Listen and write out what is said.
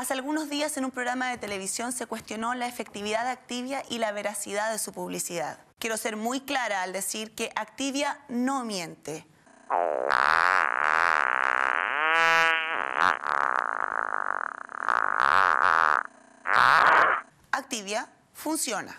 Hace algunos días en un programa de televisión se cuestionó la efectividad de Activia y la veracidad de su publicidad. Quiero ser muy clara al decir que Activia no miente. Activia funciona.